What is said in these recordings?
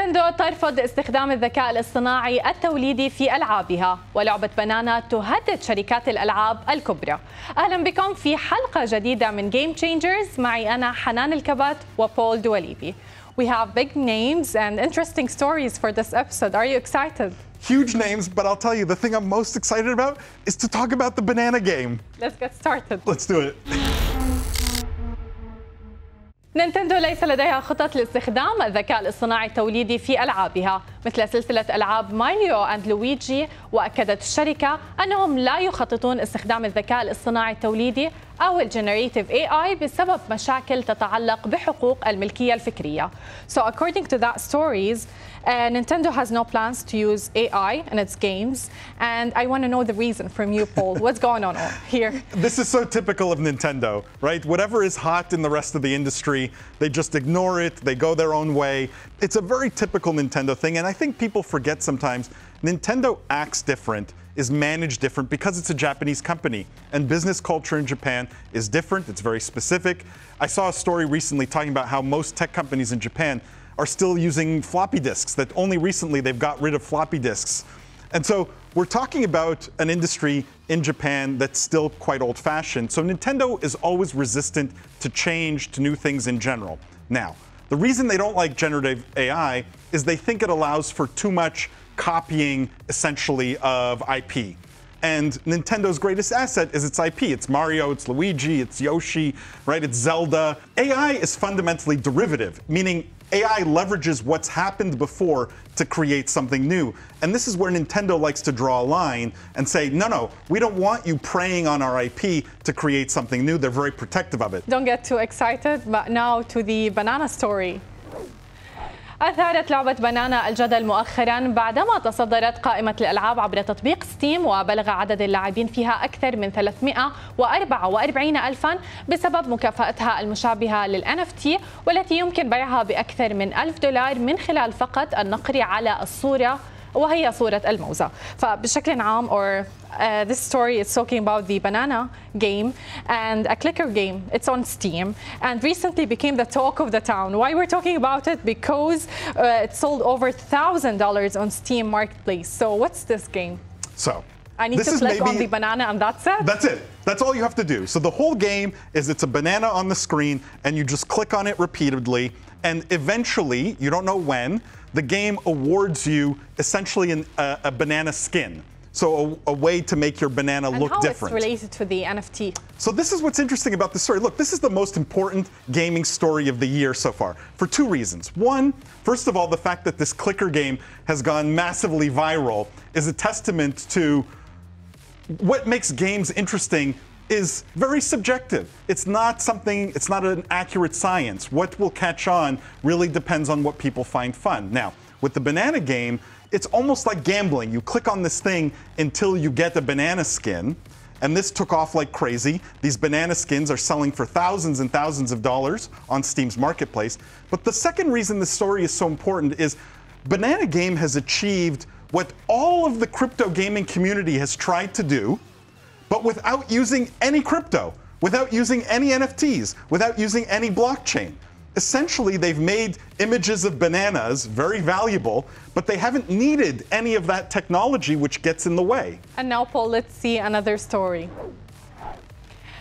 نينتندو ترفض استخدام الذكاء الاصطناعي التوليدي في ألعابها ولعبة بنانا تهدد شركات الألعاب الكبرى أهلا بكم في حلقة جديدة من Game Changers معي أنا حنان الكبات وبول دوليبي We have big names and interesting stories for this episode. Are you excited? Huge names, but I'll tell you, the thing I'm most excited about is to talk about the banana game. Let's get started. Let's do it. نينتندو ليس لديها خطط لاستخدام الذكاء الاصطناعي التوليدي في ألعابها مثل سلسلة ألعاب ماريو أند لويجي وأكدت الشركة أنهم لا يخططون استخدام الذكاء الاصطناعي التوليدي أو الجنريتيف AI بسبب مشاكل تتعلق بحقوق الملكية الفكرية. So according to that stories, uh, Nintendo has no plans to use AI in its games. And I want to know the reason from you, Paul. What's going on here? This is so typical of Nintendo, right? Whatever is hot in the rest of the industry, they just ignore it. They go their own way. It's a very typical Nintendo thing. And I think people forget sometimes Nintendo acts different is managed different because it's a Japanese company and business culture in Japan is different. It's very specific. I saw a story recently talking about how most tech companies in Japan are still using floppy disks, that only recently they've got rid of floppy disks. And so we're talking about an industry in Japan that's still quite old fashioned. So Nintendo is always resistant to change, to new things in general. Now, the reason they don't like generative AI is they think it allows for too much copying essentially of IP. And Nintendo's greatest asset is its IP. It's Mario, it's Luigi, it's Yoshi, right? It's Zelda. AI is fundamentally derivative, meaning AI leverages what's happened before to create something new. And this is where Nintendo likes to draw a line and say, no, no, we don't want you preying on our IP to create something new. They're very protective of it. Don't get too excited, but now to the banana story. أثارت لعبة بنانا الجدل مؤخرا بعدما تصدرت قائمة الألعاب عبر تطبيق ستيم وبلغ عدد اللاعبين فيها أكثر من 344 ألفا بسبب مكافأتها المشابهة لل NFT والتي يمكن بيعها بأكثر من ألف دولار من خلال فقط النقر على الصورة وهي صورة الموزة فبشكل عام or Uh, this story is talking about the banana game and a clicker game. It's on Steam and recently became the talk of the town. Why we're talking about it? Because uh, it sold over $1,000 on Steam Marketplace. So what's this game? So I need this to click maybe, on the banana and that's it? That's it. That's all you have to do. So the whole game is it's a banana on the screen and you just click on it repeatedly and eventually, you don't know when, the game awards you essentially an, a banana skin. So a, a, way to make your banana and look how different. related to the NFT. So this is what's interesting about this story. Look, this is the most important gaming story of the year so far for two reasons. One, first of all, the fact that this clicker game has gone massively viral is a testament to what makes games interesting is very subjective. It's not something, it's not an accurate science. What will catch on really depends on what people find fun. Now, with the banana game, it's almost like gambling. You click on this thing until you get a banana skin. And this took off like crazy. These banana skins are selling for thousands and thousands of dollars on Steam's marketplace. But the second reason this story is so important is Banana Game has achieved what all of the crypto gaming community has tried to do, but without using any crypto, without using any NFTs, without using any blockchain. Essentially, they've made images of bananas very valuable, but they haven't needed any of that technology which gets in the way. And now, Paul, let's see another story.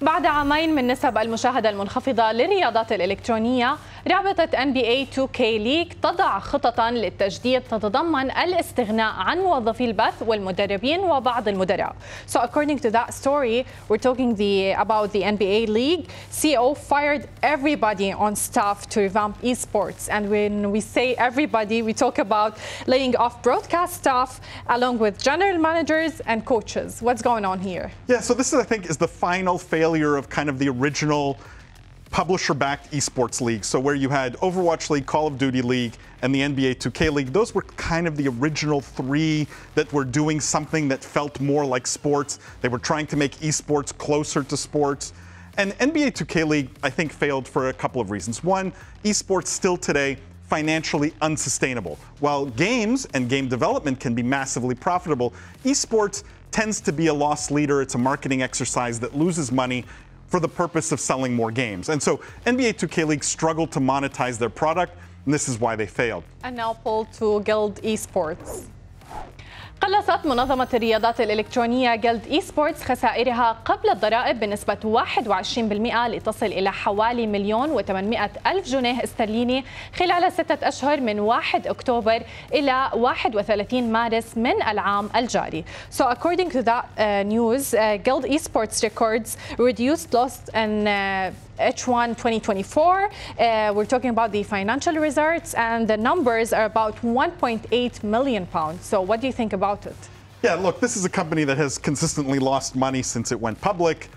بعد عامين من نسب المشاهدة المنخفضة للرياضات الإلكترونية رابطة NBA 2K League تضع خططا للتجديد تتضمن الاستغناء عن موظفي البث والمدربين وبعض المدراء. So according to that story, we're talking the, about the NBA league. CEO fired everybody on staff to revamp esports. And when we say everybody, we talk about laying off broadcast staff along with general managers and coaches. What's going on here? Yeah, so this is, I think, is the final failure of kind of the original publisher-backed esports leagues. So where you had Overwatch League, Call of Duty League, and the NBA 2K League, those were kind of the original three that were doing something that felt more like sports. They were trying to make esports closer to sports. And NBA 2K League, I think, failed for a couple of reasons. One, esports still today financially unsustainable. While games and game development can be massively profitable, esports tends to be a loss leader. It's a marketing exercise that loses money for the purpose of selling more games. And so NBA 2K League struggled to monetize their product, and this is why they failed. And now pulled to Guild Esports. قلصت منظمة الرياضات الإلكترونية جلد إي سبورتس خسائرها قبل الضرائب بنسبة 21% لتصل إلى حوالي مليون و800 ألف جنيه استرليني خلال ستة أشهر من 1 أكتوبر إلى 31 مارس من العام الجاري. So according to that uh, news, uh, Guild Esports records reduced loss and uh, H1 2024. Uh, we're talking about the financial results, and the numbers are about 1.8 million pounds. So, what do you think about it? Yeah, look, this is a company that has consistently lost money since it went public.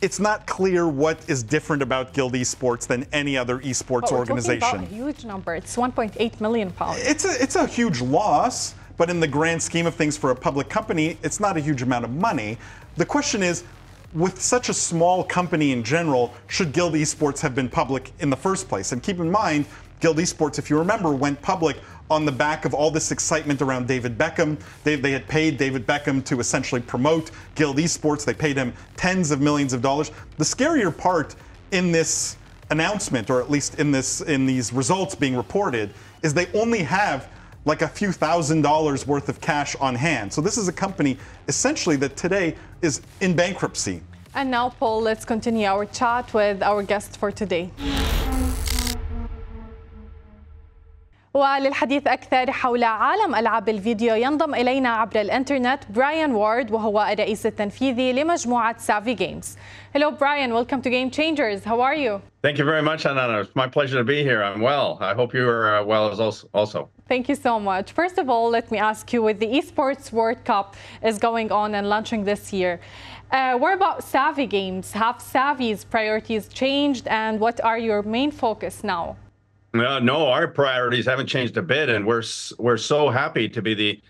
It's not clear what is different about Guild Esports than any other esports organization. It's a huge number. It's 1.8 million pounds. It's a, it's a huge loss, but in the grand scheme of things for a public company, it's not a huge amount of money. The question is, with such a small company in general, should Guild Esports have been public in the first place? And keep in mind, Guild Esports, if you remember, went public on the back of all this excitement around David Beckham. They, they, had paid David Beckham to essentially promote Guild Esports. They paid him tens of millions of dollars. The scarier part in this announcement, or at least in this in these results being reported, is they only have like a few thousand dollars worth of cash on hand. So this is a company essentially that today is in bankruptcy. And now, Paul, let's continue our chat with our guest for today. وللحديث أكثر حول عالم ألعاب الفيديو ينضم إلينا عبر الإنترنت برايان وارد وهو الرئيس التنفيذي لمجموعة سافي جيمز. Hello Brian, welcome to Game Changers. How are you? Thank you very much, Anana. It's my pleasure to be here. I'm well. I hope you are uh, well as also. Thank you so much. First of all, let me ask you, with the Esports World Cup is going on and launching this year, uh, what about Savvy Games? Have Savvy's priorities changed and what are your main focus now? Uh, no, our priorities haven't changed a bit, and we're we're so happy to be the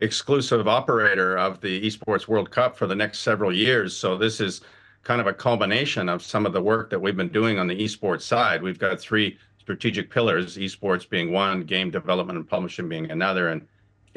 exclusive operator of the Esports World Cup for the next several years. So this is kind of a culmination of some of the work that we've been doing on the esports side. We've got three strategic pillars, esports being one, game development and publishing being another, and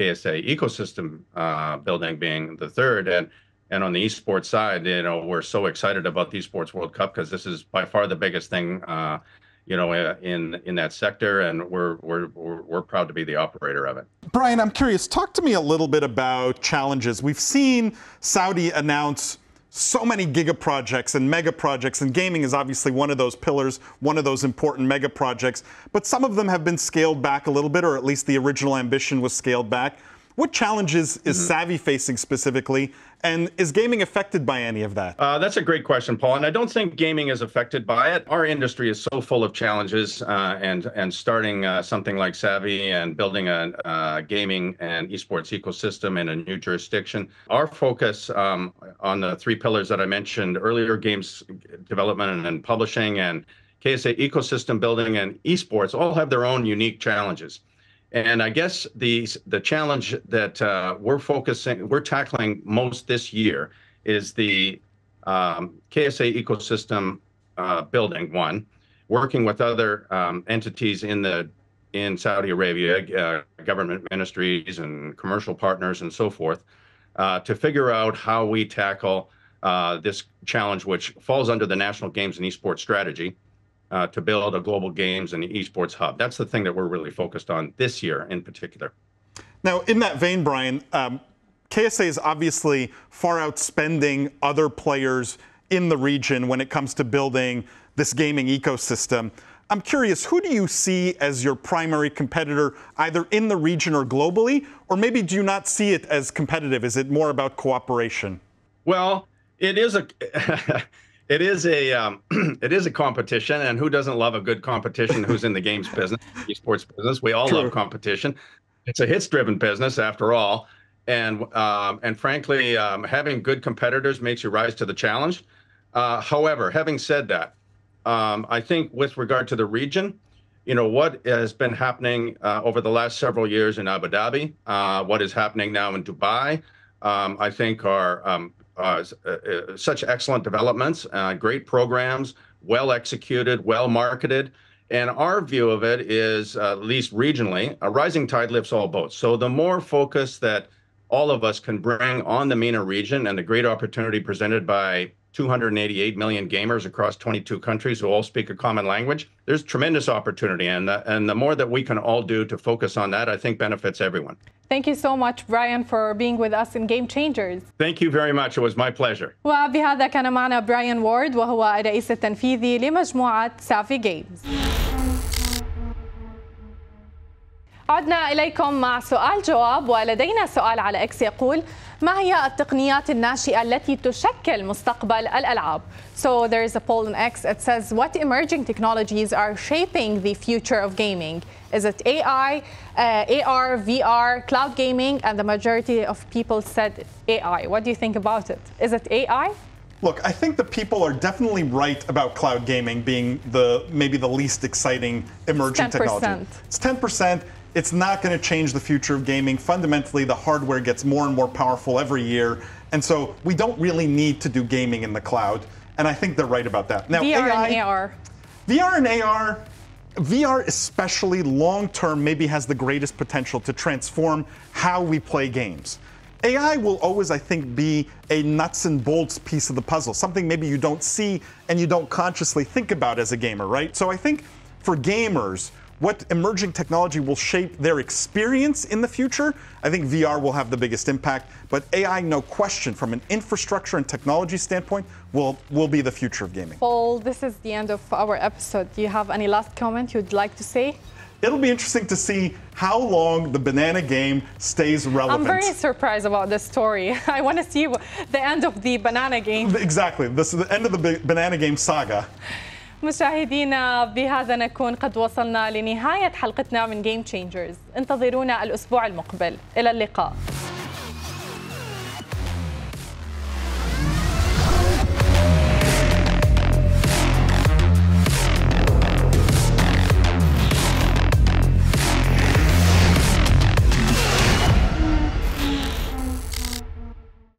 KSA ecosystem uh, building being the third. And and on the esports side, you know, we're so excited about the esports World Cup because this is by far the biggest thing uh, you know, uh, in in that sector, and we're, we're we're proud to be the operator of it. Brian, I'm curious. Talk to me a little bit about challenges. We've seen Saudi announce so many giga projects and mega projects, and gaming is obviously one of those pillars, one of those important mega projects. But some of them have been scaled back a little bit, or at least the original ambition was scaled back. What challenges is mm -hmm. Savvy facing specifically, and is gaming affected by any of that? Uh, that's a great question, Paul. And I don't think gaming is affected by it. Our industry is so full of challenges, uh, and and starting uh, something like Savvy and building a uh, gaming and esports ecosystem in a new jurisdiction. Our focus um, on the three pillars that I mentioned earlier: games development and publishing, and KSA ecosystem building, and esports all have their own unique challenges. And I guess the the challenge that uh, we're focusing, we're tackling most this year is the um, KSA ecosystem uh, building one, working with other um, entities in the in Saudi Arabia, uh, government ministries and commercial partners and so forth, uh, to figure out how we tackle uh, this challenge, which falls under the National Games and Esports Strategy uh, to build a global games and esports hub. That's the thing that we're really focused on this year in particular. Now, in that vein, Brian, um, KSA is obviously far outspending other players in the region when it comes to building this gaming ecosystem. I'm curious, who do you see as your primary competitor, either in the region or globally? Or maybe do you not see it as competitive? Is it more about cooperation? Well, it is a. it is a um, it is a competition, and who doesn't love a good competition? Who's in the games business, esports business? We all True. love competition. It's a hits-driven business, after all, and um, and frankly, um, having good competitors makes you rise to the challenge. Uh, however, having said that, um, I think with regard to the region, you know what has been happening uh, over the last several years in Abu Dhabi, uh, what is happening now in Dubai. Um, I think are um, uh, uh, uh, such excellent developments, uh, great programs, well executed, well marketed. And our view of it is, at least regionally, a rising tide lifts all boats. So the more focus that all of us can bring on the MENA region and the great opportunity presented by 288 million gamers across 22 countries who all speak a common language. There's tremendous opportunity, and the, and the more that we can all do to focus on that, I think benefits everyone. Thank you so much, Brian, for being with us in Game Changers. Thank you very much. It was my pleasure. وبهذا كان معنا براين وورد وهو الرئيس التنفيذي لمجموعة سافي جيمز. عدنا إليكم مع سؤال جواب ولدينا سؤال على إكس يقول ما هي التقنيات الناشئة التي تشكل مستقبل الألعاب؟ So there is a poll on X. It says what emerging technologies are shaping the future of gaming? Is it AI, uh, AR, VR, cloud gaming? And the majority of people said AI. What do you think about it? Is it AI? Look, I think the people are definitely right about cloud gaming being the maybe the least exciting emerging 10%. technology. It's 10% it's not going to change the future of gaming. Fundamentally, the hardware gets more and more powerful every year. And so we don't really need to do gaming in the cloud. And I think they're right about that. Now, VR AI, and AR. VR and AR, VR especially long term maybe has the greatest potential to transform how we play games. AI will always, I think, be a nuts and bolts piece of the puzzle, something maybe you don't see and you don't consciously think about as a gamer, right? So I think for gamers, what emerging technology will shape their experience in the future, I think VR will have the biggest impact. But AI, no question, from an infrastructure and technology standpoint, will, will be the future of gaming. Paul, this is the end of our episode. Do you have any last comment you'd like to say? It'll be interesting to see how long the banana game stays relevant. I'm very surprised about this story. I want to see the end of the banana game. Exactly. This is the end of the banana game saga. مشاهدينا بهذا نكون قد وصلنا لنهاية حلقتنا من جيم تشينجرز انتظرونا الأسبوع المقبل إلى اللقاء